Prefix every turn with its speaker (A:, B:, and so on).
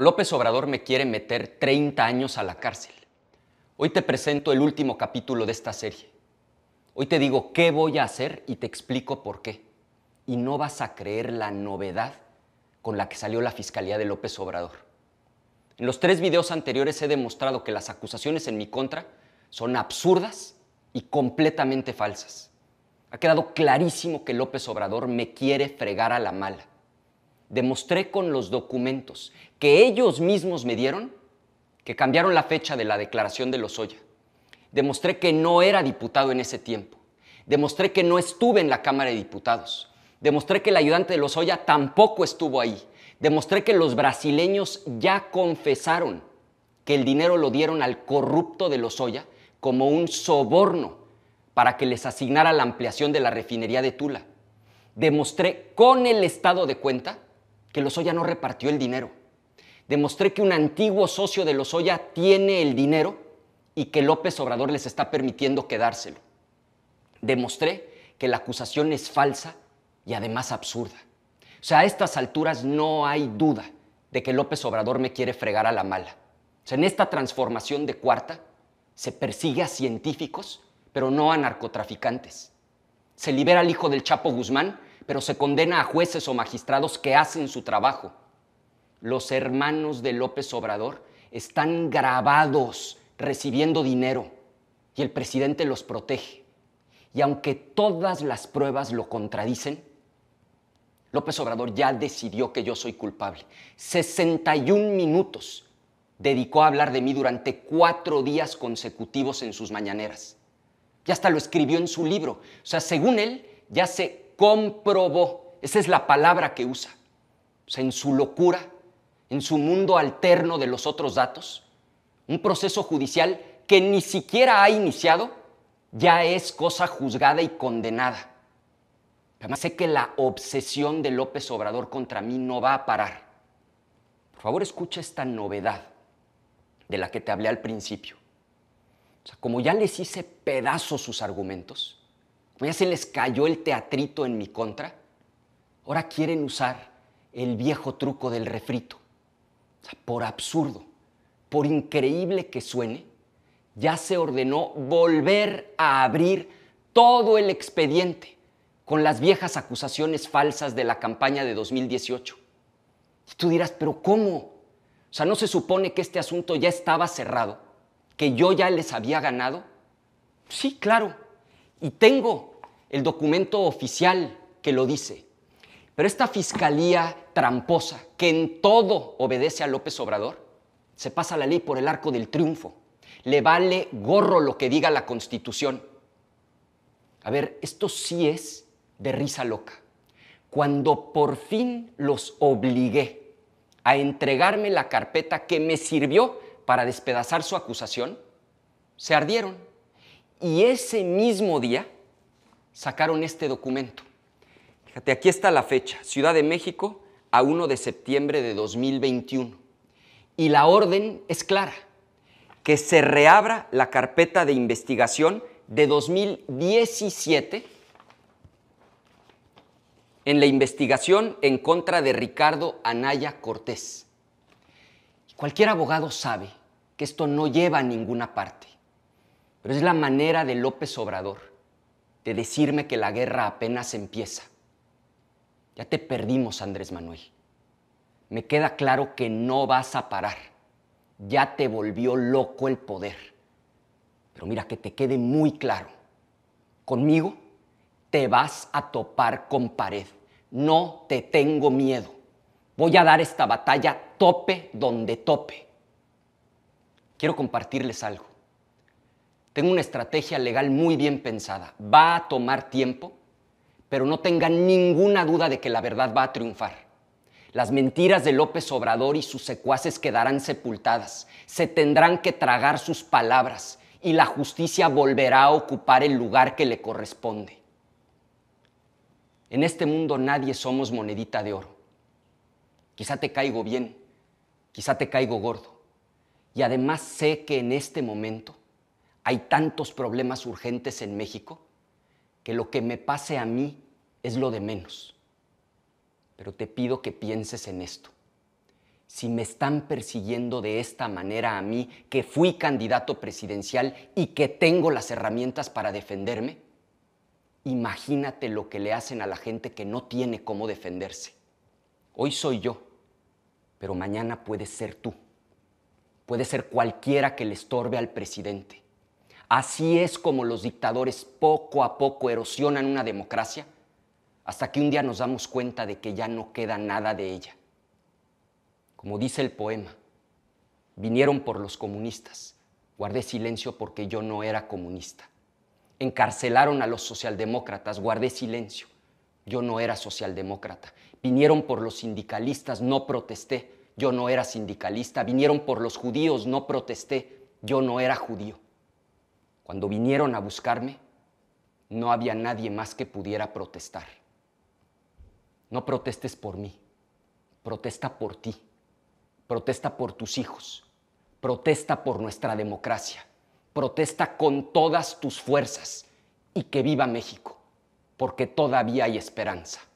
A: López Obrador me quiere meter 30 años a la cárcel. Hoy te presento el último capítulo de esta serie. Hoy te digo qué voy a hacer y te explico por qué. Y no vas a creer la novedad con la que salió la Fiscalía de López Obrador. En los tres videos anteriores he demostrado que las acusaciones en mi contra son absurdas y completamente falsas. Ha quedado clarísimo que López Obrador me quiere fregar a la mala demostré con los documentos que ellos mismos me dieron que cambiaron la fecha de la declaración de los Lozoya. Demostré que no era diputado en ese tiempo. Demostré que no estuve en la Cámara de Diputados. Demostré que el ayudante de los Lozoya tampoco estuvo ahí. Demostré que los brasileños ya confesaron que el dinero lo dieron al corrupto de los Lozoya como un soborno para que les asignara la ampliación de la refinería de Tula. Demostré con el estado de cuenta que Lozoya no repartió el dinero. Demostré que un antiguo socio de Lozoya tiene el dinero y que López Obrador les está permitiendo quedárselo. Demostré que la acusación es falsa y además absurda. O sea, a estas alturas no hay duda de que López Obrador me quiere fregar a la mala. O sea, en esta transformación de cuarta se persigue a científicos, pero no a narcotraficantes. Se libera al hijo del Chapo Guzmán pero se condena a jueces o magistrados que hacen su trabajo. Los hermanos de López Obrador están grabados recibiendo dinero y el presidente los protege. Y aunque todas las pruebas lo contradicen, López Obrador ya decidió que yo soy culpable. 61 minutos dedicó a hablar de mí durante cuatro días consecutivos en sus mañaneras. Ya hasta lo escribió en su libro. O sea, según él, ya se comprobó. Esa es la palabra que usa. O sea, en su locura, en su mundo alterno de los otros datos, un proceso judicial que ni siquiera ha iniciado ya es cosa juzgada y condenada. Además, sé que la obsesión de López Obrador contra mí no va a parar. Por favor, escucha esta novedad de la que te hablé al principio. O sea, como ya les hice pedazos sus argumentos, pues ya se les cayó el teatrito en mi contra. Ahora quieren usar el viejo truco del refrito. por absurdo, por increíble que suene, ya se ordenó volver a abrir todo el expediente con las viejas acusaciones falsas de la campaña de 2018. Y tú dirás, pero ¿cómo? O sea, ¿no se supone que este asunto ya estaba cerrado? ¿Que yo ya les había ganado? Sí, claro. Y tengo el documento oficial que lo dice. Pero esta fiscalía tramposa, que en todo obedece a López Obrador, se pasa la ley por el arco del triunfo. Le vale gorro lo que diga la Constitución. A ver, esto sí es de risa loca. Cuando por fin los obligué a entregarme la carpeta que me sirvió para despedazar su acusación, se ardieron. Y ese mismo día sacaron este documento. Fíjate, aquí está la fecha, Ciudad de México a 1 de septiembre de 2021. Y la orden es clara, que se reabra la carpeta de investigación de 2017 en la investigación en contra de Ricardo Anaya Cortés. Cualquier abogado sabe que esto no lleva a ninguna parte, pero es la manera de López Obrador de decirme que la guerra apenas empieza. Ya te perdimos, Andrés Manuel. Me queda claro que no vas a parar. Ya te volvió loco el poder. Pero mira, que te quede muy claro. Conmigo te vas a topar con pared. No te tengo miedo. Voy a dar esta batalla tope donde tope. Quiero compartirles algo. Tengo una estrategia legal muy bien pensada. Va a tomar tiempo, pero no tengan ninguna duda de que la verdad va a triunfar. Las mentiras de López Obrador y sus secuaces quedarán sepultadas. Se tendrán que tragar sus palabras y la justicia volverá a ocupar el lugar que le corresponde. En este mundo nadie somos monedita de oro. Quizá te caigo bien, quizá te caigo gordo. Y además sé que en este momento hay tantos problemas urgentes en México que lo que me pase a mí es lo de menos. Pero te pido que pienses en esto. Si me están persiguiendo de esta manera a mí, que fui candidato presidencial y que tengo las herramientas para defenderme, imagínate lo que le hacen a la gente que no tiene cómo defenderse. Hoy soy yo, pero mañana puedes ser tú. Puede ser cualquiera que le estorbe al presidente. Así es como los dictadores poco a poco erosionan una democracia hasta que un día nos damos cuenta de que ya no queda nada de ella. Como dice el poema, vinieron por los comunistas, guardé silencio porque yo no era comunista. Encarcelaron a los socialdemócratas, guardé silencio, yo no era socialdemócrata. Vinieron por los sindicalistas, no protesté, yo no era sindicalista. Vinieron por los judíos, no protesté, yo no era judío. Cuando vinieron a buscarme, no había nadie más que pudiera protestar. No protestes por mí, protesta por ti, protesta por tus hijos, protesta por nuestra democracia, protesta con todas tus fuerzas y que viva México, porque todavía hay esperanza.